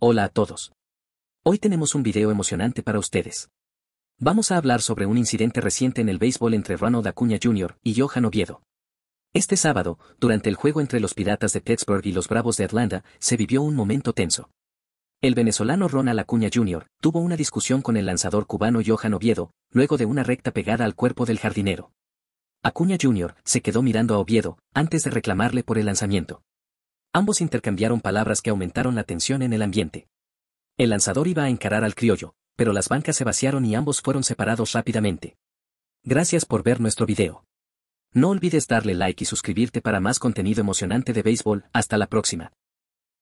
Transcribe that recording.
Hola a todos. Hoy tenemos un video emocionante para ustedes. Vamos a hablar sobre un incidente reciente en el béisbol entre Ronald Acuña Jr. y Johan Oviedo. Este sábado, durante el juego entre los Piratas de Pittsburgh y los Bravos de Atlanta, se vivió un momento tenso. El venezolano Ronald Acuña Jr. tuvo una discusión con el lanzador cubano Johan Oviedo, luego de una recta pegada al cuerpo del jardinero. Acuña Jr. se quedó mirando a Oviedo, antes de reclamarle por el lanzamiento. Ambos intercambiaron palabras que aumentaron la tensión en el ambiente. El lanzador iba a encarar al criollo, pero las bancas se vaciaron y ambos fueron separados rápidamente. Gracias por ver nuestro video. No olvides darle like y suscribirte para más contenido emocionante de béisbol. Hasta la próxima.